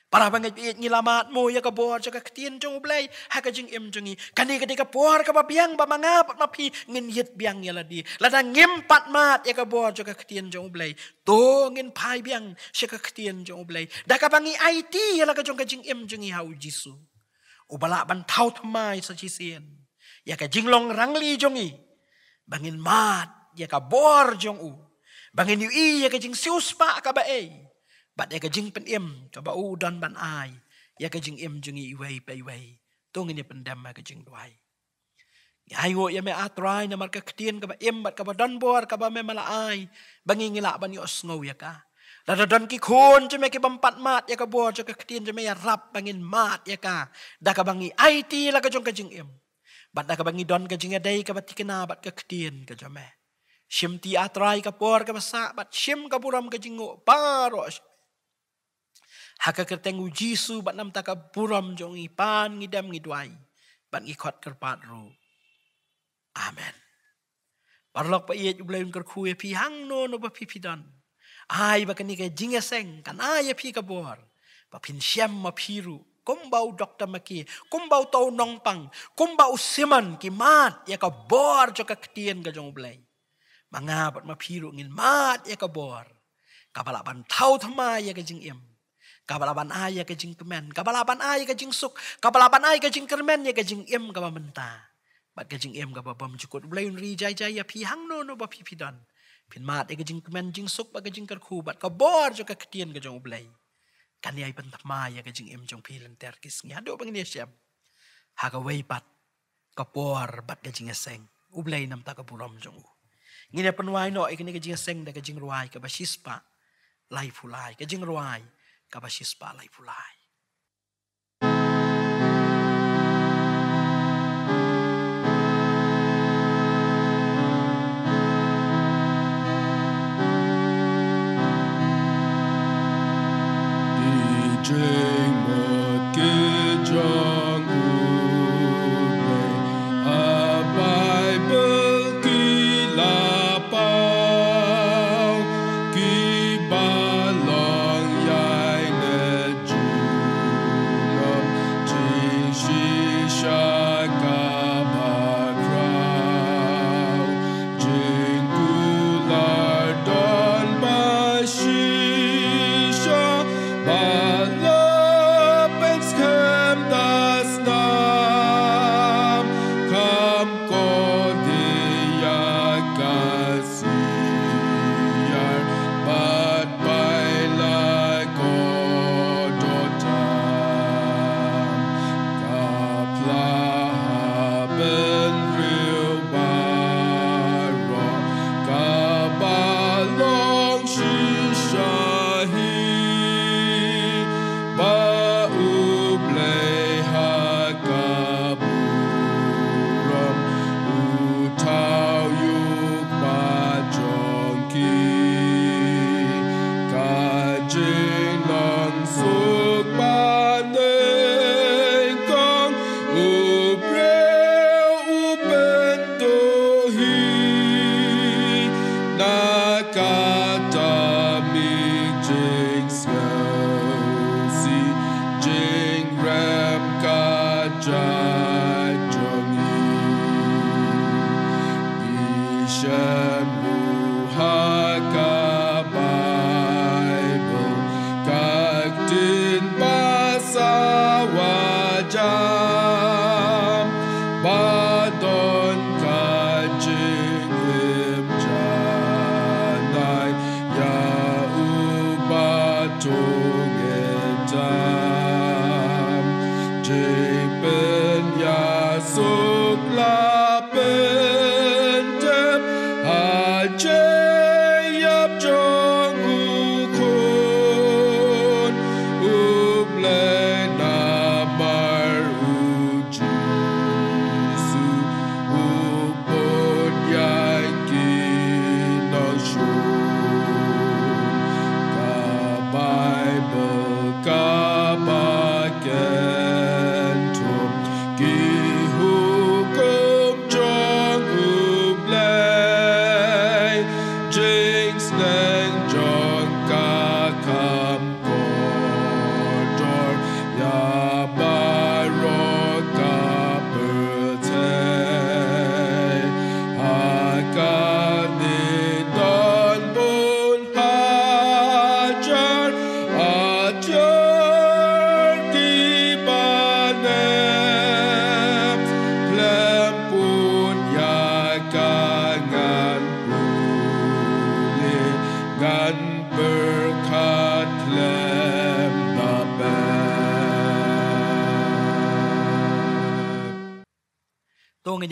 Para bangat biit eh, ni lamat mo ya ka bor ka ketien jong ublai ha ka jing em jong i kani ka dik ka bor ka biang ba manga ba mapi ngin yit biang ya di. la da ngim pat mat ya ka bor ka ketien jong ublai to ngin pai biang sha ka ketien ya jong ublai da ka bangi it ya la ka jong ka jing em jong i hau jisu ubala ban thau thmai sa chi sien ya ka jing long rangli jong i bangin mat ya ka bor jong u bangin yu i ya ka jing siuspa ka ba ei บัดยากจิงเป็นเอ็มก็บอกอดอนบันไอยากจิงเอ็มจึงอีเวไปเวตัวเงี้ยเป็นเดมมากจิงด้วยยายโวยังไม่อัตรายนมันก็เตียนกับเอ็มบัดกับดอนบัวกับแม่มาละไอบังยิงละบันยอสงวยกะแล้วดอนกี่คนจะไม่กี่บัมปัดมาดยากบัวจะก็เตียนจะไม่รับบังยินมาดยากะดากับบังยิไอตีแล้วก็จงกจิงเอ็มบัดดากับบังยิดอนกจิงได้กับที่กนาบัดก็เตียนกับจะแม่ชิมตีอัตรายกับปัวกับสะบัดชิมกับบุรัมกจิงโง่ปารอ Haka ka tengu jisu bat nam taka buram jong ipan ngidam ngidwai. Bat ngikot kerpat ru. Amen. Barlok pa iya jublayun kerkuwe pi hang no no pa pipidon. Ai bakani ka jingeseng kan ayah e pi kabur. Pa pin siam ma piru. Kumbau dokter maki, kumbau tau nongpang, kumbau siman ki mat ya ka bor jo ka ketian ka jong ublay. Mangabat ma piru ngin mat ya ka bor. Kapalapan tau thama ya ka jing im kabalaban ayah ke jing kemen, kabalaban ayah ke jing suk, kabalaban ayah ke jing kemen, ya ke jing im ke bapa Bat ke jing im ke bapa mencukut, belayun ri jai jai ya pi hang no no bapa pi pidan. Pin mat ya ke jing kemen, jing suk, bat ke jing kerku, bat ke bor juga ketian ke jong belay. Kan ya ipan tema ya ke jing im jong pi lenter kis ngi ado pengen ya Haga wei bat, ke bor bat ke jing eseng, ublay nam tak ke buram jong u. Ngine ya penwai no, ikini ke jing eseng da ke jing ruai ke bashispa, lai fulai ke jing ruai kabashi spala ipulai. Yeah.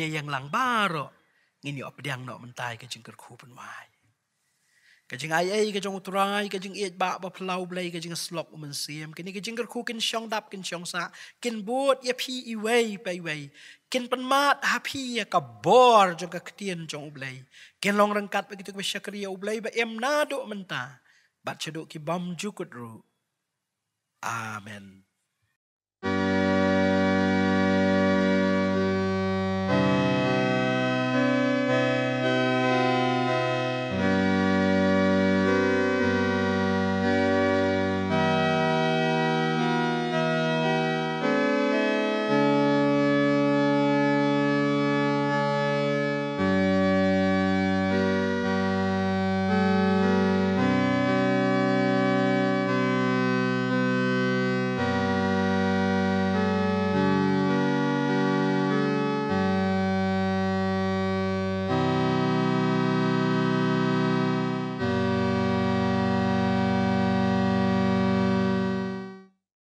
ี่ยอย่งหลังบ้าหรอกงินอย่อับเดียงเนาะมันตายกันจึงกระคูเป็นวายกันจึงไอเอ้กันจงอุตรายกันจึงเอ็ดบะบะเพลาเบลยกันจึงสลอกมันเสียมกันนี่กันจึงกระคูกินช่องดับกินช่องสะกินบูดเอพีอีเวยไปเวยกินปนมาดฮาพี่กับบอร์จงกับเตียนจงอุบเลยกินลองรังกัดไปกิจกรรมชักเรียอุบเลยไปเอ็มนาดุมันตาบัดเชดุกิบอมจุกุดรูอาเมน Thank you.